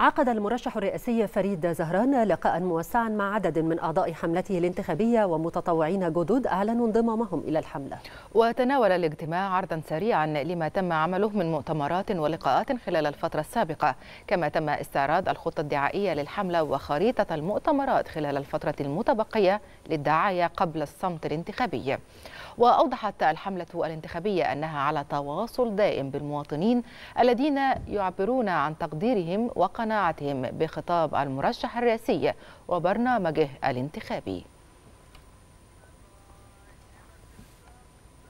عقد المرشح الرئاسي فريد زهران لقاء موسعا مع عدد من أعضاء حملته الانتخابية ومتطوعين جدد أعلنوا انضمامهم إلى الحملة وتناول الاجتماع عرضا سريعا لما تم عمله من مؤتمرات ولقاءات خلال الفترة السابقة كما تم استعراض الخطة الدعائية للحملة وخريطة المؤتمرات خلال الفترة المتبقية للدعاية قبل الصمت الانتخابي وأوضحت الحملة الانتخابية أنها على تواصل دائم بالمواطنين الذين يعبرون عن تقديرهم وقناعتهم قناعتهم بخطاب المرشح الرئاسي وبرنامجه الانتخابي